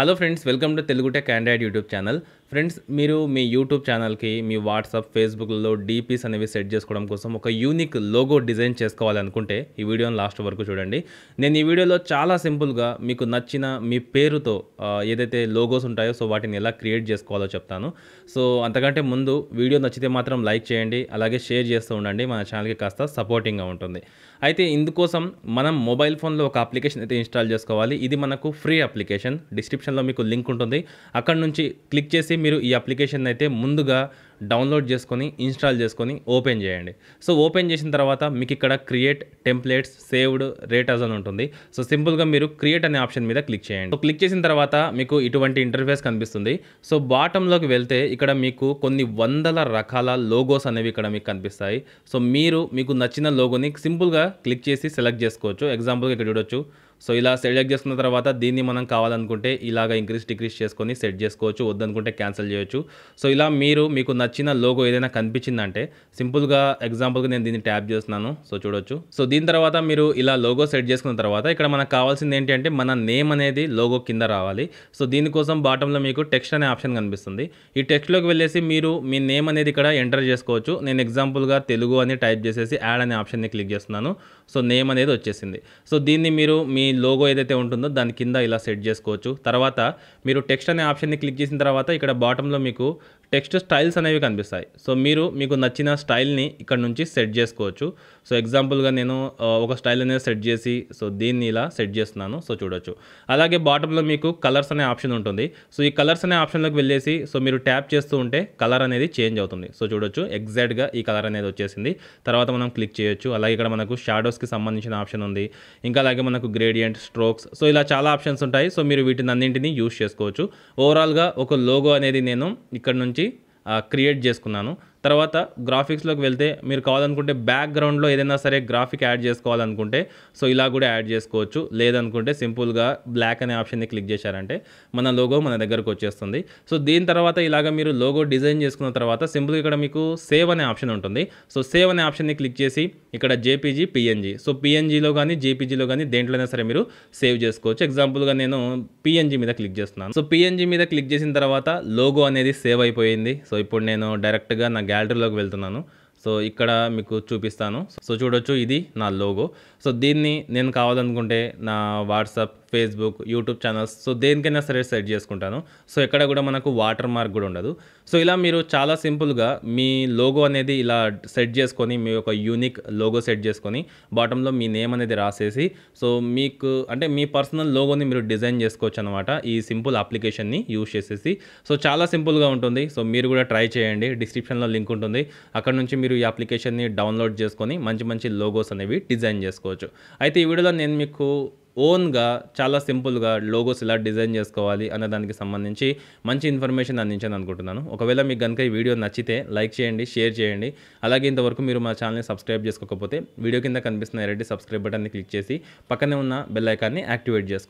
Hello friends, welcome to Telugu Tech Android YouTube channel. Friends మీరు మీ YouTube ఛానల్కి మీ వాట్సాప్ ఫేస్బుక్లో డీపీస్ అనేవి సెట్ చేసుకోవడం కోసం ఒక యూనిక్ లోగో డిజైన్ చేసుకోవాలనుకుంటే ఈ వీడియోని లాస్ట్ వరకు చూడండి నేను ఈ వీడియోలో చాలా సింపుల్గా మీకు నచ్చిన మీ పేరుతో ఏదైతే లోగోస్ ఉంటాయో సో వాటిని ఎలా క్రియేట్ చేసుకోవాలో చెప్తాను సో అంతకంటే ముందు వీడియో నచ్చితే మాత్రం లైక్ చేయండి అలాగే షేర్ చేస్తూ ఉండండి మన ఛానల్కి కాస్త సపోర్టింగ్గా ఉంటుంది అయితే ఇందుకోసం మనం మొబైల్ ఫోన్లో ఒక అప్లికేషన్ అయితే ఇన్స్టాల్ చేసుకోవాలి ఇది మనకు ఫ్రీ అప్లికేషన్ డిస్క్రిప్షన్లో మీకు లింక్ ఉంటుంది అక్కడ నుంచి క్లిక్ చేసి మీరు ఈ అప్లికేషన్ అయితే ముందుగా డౌన్లోడ్ చేసుకొని ఇన్స్టాల్ చేసుకొని ఓపెన్ చేయండి సో ఓపెన్ చేసిన తర్వాత మీకు ఇక్కడ క్రియేట్ టెంప్లెట్స్ సేవ్డ్ రేటర్స్ అని ఉంటుంది సో సింపుల్గా మీరు క్రియేట్ అనే ఆప్షన్ మీద క్లిక్ చేయండి సో క్లిక్ చేసిన తర్వాత మీకు ఇటువంటి ఇంటర్ఫేస్ కనిపిస్తుంది సో బాటంలోకి వెళ్తే ఇక్కడ మీకు కొన్ని వందల రకాల లోగోస్ అనేవి ఇక్కడ మీకు కనిపిస్తాయి సో మీరు మీకు నచ్చిన లోగోని సింపుల్గా క్లిక్ చేసి సెలెక్ట్ చేసుకోవచ్చు ఎగ్జాంపుల్గా ఇక్కడ చూడొచ్చు సో ఇలా సెలెక్ట్ చేసుకున్న తర్వాత దీన్ని మనం కావాలనుకుంటే ఇలాగ ఇంక్రీస్ డిక్రీస్ చేసుకొని సెట్ చేసుకోవచ్చు వద్దనుకుంటే క్యాన్సిల్ చేయొచ్చు సో ఇలా మీరు మీకు నచ్చిన లోగో ఏదైనా కనిపించిందంటే సింపుల్గా ఎగ్జాంపుల్గా నేను దీన్ని ట్యాప్ చేస్తున్నాను సో చూడొచ్చు సో దీని తర్వాత మీరు ఇలా లోగో సెట్ చేసుకున్న తర్వాత ఇక్కడ మనకు కావాల్సింది ఏంటి అంటే మన నేమ్ అనేది లోగో కింద రావాలి సో దీనికోసం బాటంలో మీకు టెక్స్ట్ అనే ఆప్షన్ కనిపిస్తుంది ఈ టెక్స్ట్లోకి వెళ్ళేసి మీరు మీ నేమ్ అనేది ఇక్కడ ఎంటర్ చేసుకోవచ్చు నేను ఎగ్జాంపుల్గా తెలుగు అని టైప్ చేసేసి యాడ్ అనే ఆప్షన్ని క్లిక్ చేస్తున్నాను సో నేమ్ అనేది వచ్చేసింది సో దీన్ని మీరు మీ లోగో ఏదైతే ఉంటుందో దాని కింద ఇలా సెట్ చేసుకోవచ్చు తర్వాత మీరు టెక్స్ట్ అనే ఆప్షన్ని క్లిక్ చేసిన తర్వాత ఇక్కడ బాటంలో మీకు టెక్స్ట్ స్టైల్స్ అనేవి కనిపిస్తాయి సో మీరు మీకు నచ్చిన స్టైల్ని ఇక్కడ నుంచి సెట్ చేసుకోవచ్చు సో ఎగ్జాంపుల్గా నేను ఒక స్టైల్ అనేది సెట్ చేసి సో దీన్ని ఇలా సెట్ చేస్తున్నాను సో చూడొచ్చు అలాగే బాటంలో మీకు కలర్స్ అనే ఆప్షన్ ఉంటుంది సో ఈ కలర్స్ అనే ఆప్షన్లోకి వెళ్ళేసి సో మీరు ట్యాప్ చేస్తూ ఉంటే కలర్ అనేది చేంజ్ అవుతుంది సో చూడొచ్చు ఎగ్జాక్ట్గా ఈ కలర్ అనేది వచ్చేసింది తర్వాత మనం క్లిక్ చేయొచ్చు అలాగే ఇక్కడ మనకు షాడోస్కి సంబంధించిన ఆప్షన్ ఉంది ఇంకా అలాగే మనకు గ్రేడ్ గ్రేడియంట్ స్ట్రోక్స్ సో ఇలా చాలా ఆప్షన్స్ ఉంటాయి సో మీరు వీటిని అన్నింటినీ యూస్ చేసుకోవచ్చు ఓవరాల్గా ఒక లోగో అనేది నేను ఇక్కడ నుంచి క్రియేట్ చేసుకున్నాను తర్వాత గ్రాఫిక్స్లోకి వెళ్తే మీరు కావాలనుకుంటే బ్యాక్గ్రౌండ్లో ఏదైనా సరే గ్రాఫిక్ యాడ్ చేసుకోవాలనుకుంటే సో ఇలా కూడా యాడ్ చేసుకోవచ్చు లేదనుకుంటే సింపుల్గా బ్లాక్ అనే ఆప్షన్ని క్లిక్ చేశారంటే మన లోగో మన దగ్గరకు వచ్చేస్తుంది సో దీని తర్వాత ఇలాగ మీరు లోగో డిజైన్ చేసుకున్న తర్వాత సింపుల్గా ఇక్కడ మీకు సేవ్ అనే ఆప్షన్ ఉంటుంది సో సేవ్ అనే ఆప్షన్ని క్లిక్ చేసి ఇక్కడ జేపీజీ పిఎన్జీ సో పిఎన్జీలో కానీ జేపీజీలో కానీ దేంట్లోనే సరే మీరు సేవ్ చేసుకోవచ్చు ఎగ్జాంపుల్గా నేను పిఎన్జీ మీద క్లిక్ చేస్తున్నాను సో పిఎన్జీ మీద క్లిక్ చేసిన తర్వాత లోగో అనేది సేవ్ అయిపోయింది సో ఇప్పుడు నేను డైరెక్ట్గా నా గ్యాలరీలోకి వెళ్తున్నాను సో ఇక్కడ మీకు చూపిస్తాను సో చూడొచ్చు ఇది నా లోగో సో దీన్ని నేను కావాలనుకుంటే నా WhatsApp Facebook YouTube channels so దేనికైనా సరే సెట్ చేసుకుంటాను సో ఎక్కడ కూడా మనకు వాటర్ మార్క్ కూడా ఉండదు సో ఇలా మీరు చాలా సింపుల్గా మీ లోగో అనేది ఇలా సెట్ చేసుకొని మీ యొక్క యూనిక్ లోగో సెట్ చేసుకొని బాటంలో మీ నేమ్ అనేది రాసేసి సో మీకు అంటే మీ పర్సనల్ లోగోని మీరు డిజైన్ చేసుకోవచ్చు అనమాట ఈ సింపుల్ అప్లికేషన్ని యూజ్ చేసేసి సో చాలా సింపుల్గా ఉంటుంది సో మీరు కూడా ట్రై చేయండి డిస్క్రిప్షన్లో లింక్ ఉంటుంది అక్కడ నుంచి మీరు ఈ అప్లికేషన్ని డౌన్లోడ్ చేసుకొని మంచి మంచి లోగోస్ అనేవి డిజైన్ చేసుకోవచ్చు అయితే ఈ వీడియోలో నేను మీకు ఓన్గా చాలా సింపుల్గా లోగోస్ ఇలా డిజైన్ చేసుకోవాలి అనే దానికి సంబంధించి మంచి ఇన్ఫర్మేషన్ అందించాను అనుకుంటున్నాను ఒకవేళ మీకు కనుక ఈ వీడియో నచ్చితే లైక్ చేయండి షేర్ చేయండి అలాగే ఇంతవరకు మీరు మా ఛానల్ని సబ్స్క్రైబ్ చేసుకోకపోతే వీడియో కింద కనిపిస్తున్న రెడ్డి సబ్స్క్రైబ్ బటన్ని క్లిక్ చేసి పక్కనే ఉన్న బెల్ ఐకాన్ని యాక్టివేట్ చేసుకోండి